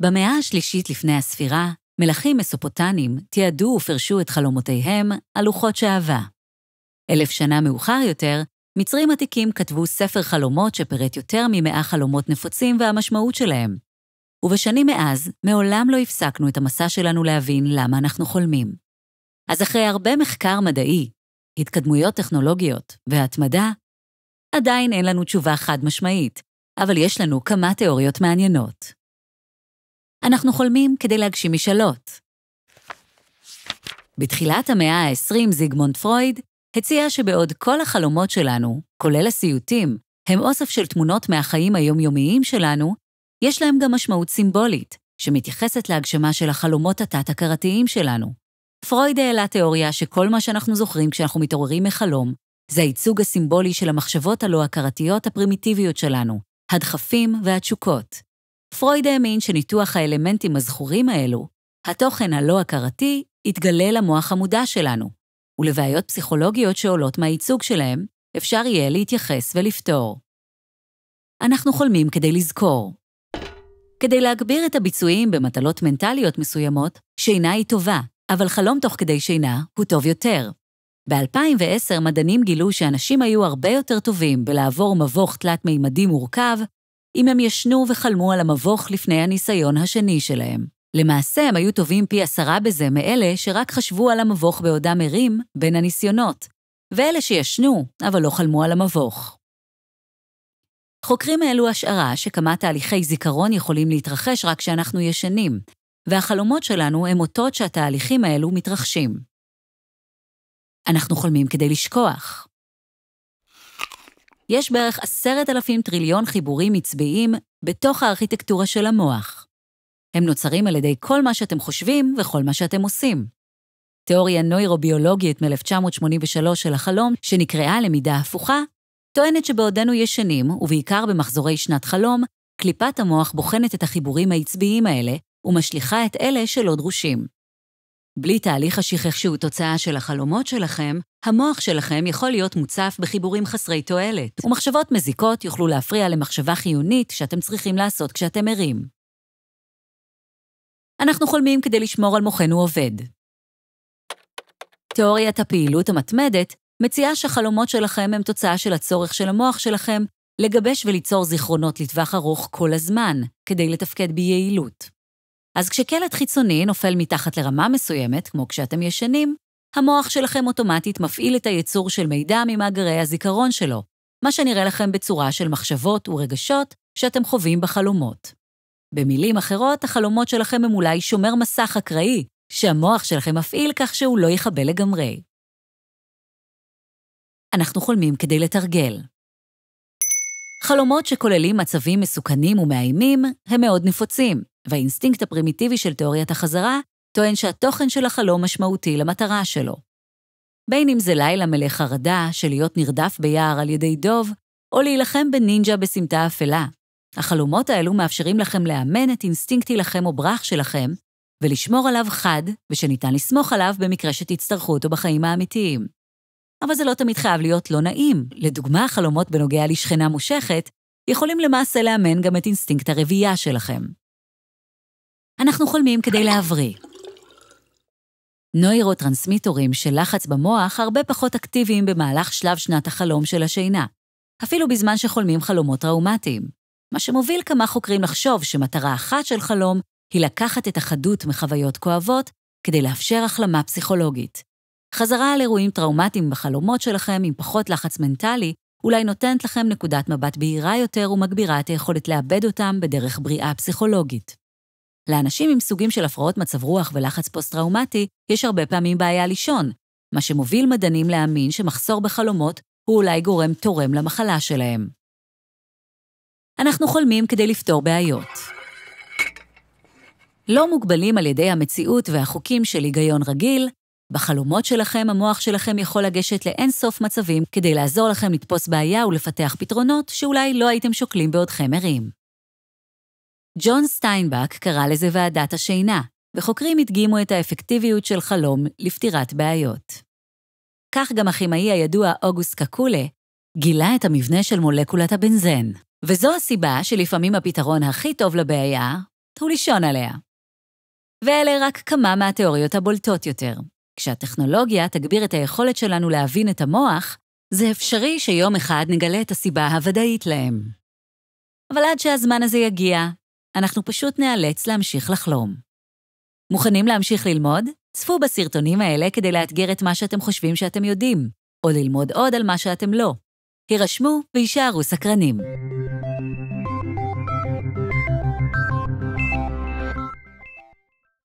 במאה השלישית לפני הספירה, מלכים מסופוטנים תיעדו ופרשו את חלומותיהם על לוחות שעווה. אלף שנה מאוחר יותר, מצרים עתיקים כתבו ספר חלומות שפירט יותר ממאה חלומות נפוצים והמשמעות שלהם. ובשנים מאז, מעולם לא הפסקנו את המסע שלנו להבין למה אנחנו חולמים. אז אחרי הרבה מחקר מדעי, התקדמויות טכנולוגיות והתמדה, עדיין אין לנו תשובה חד-משמעית, אבל יש לנו כמה תיאוריות מעניינות. אנחנו חולמים כדי להגשים משאלות. בתחילת המאה ה-20 זיגמונד פרויד הציע שבעוד כל החלומות שלנו, כולל הסיוטים, הם אוסף של תמונות מהחיים היומיומיים שלנו, יש להם גם משמעות סימבולית, שמתייחסת להגשמה של החלומות התת-הכרתיים שלנו. פרויד העלה תיאוריה שכל מה שאנחנו זוכרים כשאנחנו מתעוררים מחלום, זה הייצוג הסימבולי של המחשבות הלא-הכרתיות הפרימיטיביות שלנו, הדחפים והתשוקות. פרויד האמין שניתוח האלמנטים הזכורים האלו, התוכן הלא הכרתי, יתגלה למוח המודע שלנו, ולבעיות פסיכולוגיות שעולות מהייצוג שלהם, אפשר יהיה להתייחס ולפתור. אנחנו חולמים כדי לזכור. כדי להגביר את הביצועים במטלות מנטליות מסוימות, שינה היא טובה, אבל חלום תוך כדי שינה הוא טוב יותר. ב-2010 מדענים גילו שאנשים היו הרבה יותר טובים בלעבור מבוך תלת-מימדי מורכב אם הם ישנו וחלמו על המבוך לפני הניסיון השני שלהם. למעשה, הם היו טובים פי עשרה בזה מאלה שרק חשבו על המבוך בעודם ערים בין הניסיונות, ואלה שישנו, אבל לא חלמו על המבוך. חוקרים העלו השערה שכמה תהליכי זיכרון יכולים להתרחש רק כשאנחנו ישנים, והחלומות שלנו הם אותות שהתהליכים האלו מתרחשים. אנחנו חולמים כדי לשכוח. יש בערך עשרת אלפים טריליון חיבורים עצביים בתוך הארכיטקטורה של המוח. הם נוצרים על ידי כל מה שאתם חושבים וכל מה שאתם עושים. תיאוריה נוירוביולוגית מ-1983 של החלום, שנקראה למידה הפוכה, טוענת שבעודנו ישנים, ובעיקר במחזורי שנת חלום, קליפת המוח בוחנת את החיבורים העצביים האלה, ומשליכה את אלה שלא דרושים. בלי תהליך השכח שהוא תוצאה של החלומות שלכם, המוח שלכם יכול להיות מוצף בחיבורים חסרי תועלת, ומחשבות מזיקות יוכלו להפריע למחשבה חיונית שאתם צריכים לעשות כשאתם ערים. אנחנו חולמים כדי לשמור על מוחנו עובד. תאוריית הפעילות המתמדת מציעה שהחלומות שלכם הם תוצאה של הצורך של המוח שלכם לגבש וליצור זיכרונות לטווח ארוך כל הזמן, כדי לתפקד ביעילות. אז כשקלט חיצוני נופל מתחת לרמה מסוימת, כמו כשאתם ישנים, המוח שלכם אוטומטית מפעיל את הייצור של מידע ממאגרי הזיכרון שלו, מה שנראה לכם בצורה של מחשבות ורגשות שאתם חווים בחלומות. במילים אחרות, החלומות שלכם הם אולי שומר מסך אקראי, שהמוח שלכם מפעיל כך שהוא לא יכבה לגמרי. אנחנו חולמים כדי לתרגל. חלומות שכוללים מצבים מסוכנים ומאיימים הם מאוד נפוצים, והאינסטינקט הפרימיטיבי של תאוריית החזרה טוען שהתוכן של החלום משמעותי למטרה שלו. בין אם זה לילה מלא חרדה של להיות נרדף ביער על ידי דוב, או להילחם בנינג'ה בסמטה אפלה. החלומות האלו מאפשרים לכם לאמן את אינסטינקט הילחם או ברח שלכם, ולשמור עליו חד, ושניתן לסמוך עליו במקרה שתצטרכו אותו בחיים האמיתיים. אבל זה לא תמיד חייב להיות לא נעים. לדוגמה, החלומות בנוגע לשכנה מושכת, יכולים למעשה לאמן גם את אינסטינקט הרבייה שלכם. אנחנו חולמים כדי להבריא. נוירוטרנסמיטורים של לחץ במוח הרבה פחות אקטיביים במהלך שלב שנת החלום של השינה, אפילו בזמן שחולמים חלומות טראומטיים, מה שמוביל כמה חוקרים לחשוב שמטרה אחת של חלום היא לקחת את החדות מחוויות כואבות כדי לאפשר החלמה פסיכולוגית. חזרה על אירועים טראומטיים בחלומות שלכם עם פחות לחץ מנטלי, אולי נותנת לכם נקודת מבט בהירה יותר ומגבירה את היכולת לאבד אותם בדרך בריאה פסיכולוגית. לאנשים עם סוגים של הפרעות מצב רוח ולחץ פוסט-טראומטי, יש הרבה פעמים בעיה לישון, מה שמוביל מדענים להאמין שמחסור בחלומות הוא אולי גורם תורם למחלה שלהם. אנחנו חולמים כדי לפתור בעיות. לא מוגבלים על ידי המציאות והחוקים של היגיון רגיל, בחלומות שלכם המוח שלכם יכול לגשת לאינסוף מצבים כדי לעזור לכם לתפוס בעיה ולפתח פתרונות שאולי לא הייתם שוקלים בעודכם ערים. ג'ון סטיינבק קרא לזה ועדת השינה, וחוקרים הדגימו את האפקטיביות של חלום לפתירת בעיות. כך גם הכימאי הידוע אוגוסט קקולה גילה את המבנה של מולקולת הבנזן, וזו הסיבה שלפעמים הפתרון הכי טוב לבעיה הוא לישון עליה. ואלה רק כמה מהתיאוריות הבולטות יותר. כשהטכנולוגיה תגביר את היכולת שלנו להבין את המוח, זה אפשרי שיום אחד נגלה את הסיבה הוודאית להם. אבל עד שהזמן הזה יגיע, אנחנו פשוט ניאלץ להמשיך לחלום. מוכנים להמשיך ללמוד? צפו בסרטונים האלה כדי לאתגר את מה שאתם חושבים שאתם יודעים, או ללמוד עוד על מה שאתם לא. הירשמו ויישארו סקרנים.